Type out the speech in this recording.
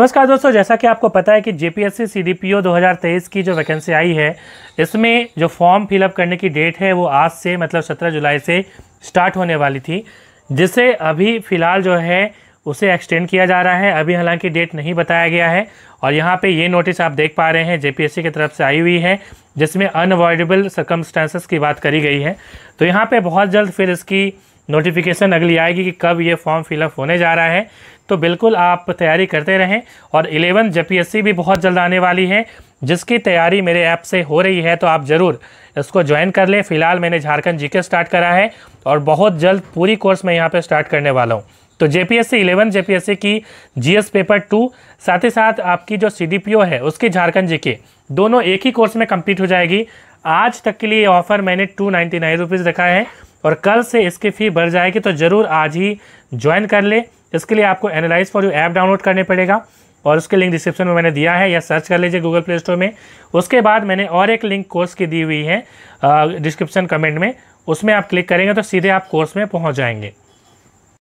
नमस्कार दोस्तों जैसा कि आपको पता है कि दो हज़ार 2023 की जो वैकेंसी आई है इसमें जो फॉर्म फिलअप करने की डेट है वो आज से मतलब 17 जुलाई से स्टार्ट होने वाली थी जिसे अभी फ़िलहाल जो है उसे एक्सटेंड किया जा रहा है अभी हालांकि डेट नहीं बताया गया है और यहाँ पे ये नोटिस आप देख पा रहे हैं सी की तरफ से आई हुई है जिसमें अनअवॉइडेबल सर्कमस्टांसेस की बात करी गई है तो यहाँ पर बहुत जल्द फिर इसकी नोटिफिकेशन अगली आएगी कि कब ये फॉर्म फिलअप होने जा रहा है तो बिल्कुल आप तैयारी करते रहें और इलेवन जेपीएससी भी बहुत जल्द आने वाली है जिसकी तैयारी मेरे ऐप से हो रही है तो आप ज़रूर इसको ज्वाइन कर लें फिलहाल मैंने झारखंड जीके स्टार्ट करा है और बहुत जल्द पूरी कोर्स मैं यहाँ पर स्टार्ट करने वाला हूँ तो पी एस सी की एस पेपर टू साथ ही साथ आपकी जो ओ है उसकी झारखंड के दोनों एक ही कोर्स में कंप्लीट हो जाएगी आज तक के लिए ऑफर मैंने टू नाइन्टी रखा है और कल से इसकी फ़ी बढ़ जाएगी तो ज़रूर आज ही ज्वाइन कर ले इसके लिए आपको analyse for you app download करने पड़ेगा और उसके लिंक डिस्क्रिप्शन में मैंने दिया है या सर्च कर लीजिए गूगल प्ले स्टोर में उसके बाद मैंने और एक लिंक कोर्स की दी हुई है डिस्क्रिप्शन कमेंट में उसमें आप क्लिक करेंगे तो सीधे आप कोर्स में पहुँच जाएंगे